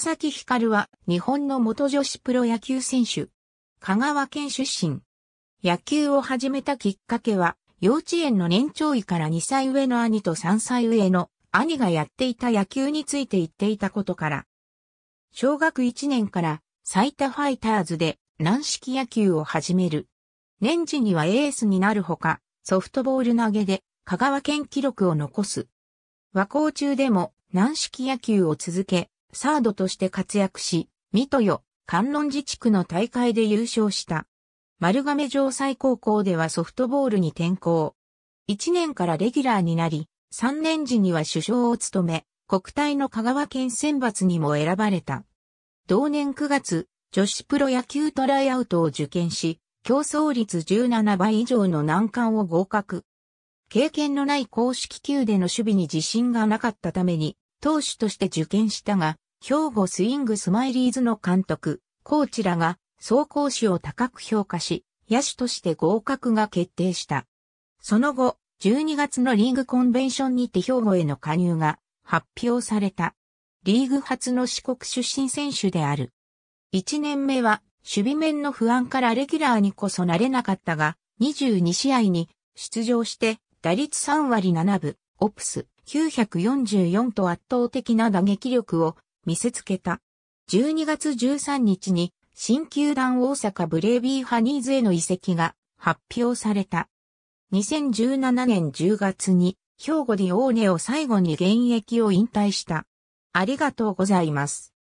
高崎光は日本の元女子プロ野球選手。香川県出身。野球を始めたきっかけは、幼稚園の年長位から2歳上の兄と3歳上の兄がやっていた野球について言っていたことから。小学1年から埼玉ファイターズで軟式野球を始める。年次にはエースになるほか、ソフトボール投げで香川県記録を残す。和光中でも軟式野球を続け、サードとして活躍し、水戸よ、観音寺地区の大会で優勝した。丸亀城西高校ではソフトボールに転向。1年からレギュラーになり、3年時には首相を務め、国体の香川県選抜にも選ばれた。同年9月、女子プロ野球トライアウトを受験し、競争率17倍以上の難関を合格。経験のない公式球での守備に自信がなかったために、投手として受験したが、兵庫スイングスマイリーズの監督、コーチらが、総講師を高く評価し、野手として合格が決定した。その後、12月のリーグコンベンションにて兵庫への加入が発表された。リーグ初の四国出身選手である。1年目は守備面の不安からレギュラーにこそなれなかったが、22試合に出場して打率3割7分、オプス944と圧倒的な打撃力を見せつけた。12月13日に新球団大阪ブレイビーハニーズへの移籍が発表された。2017年10月に兵庫ディオーネを最後に現役を引退した。ありがとうございます。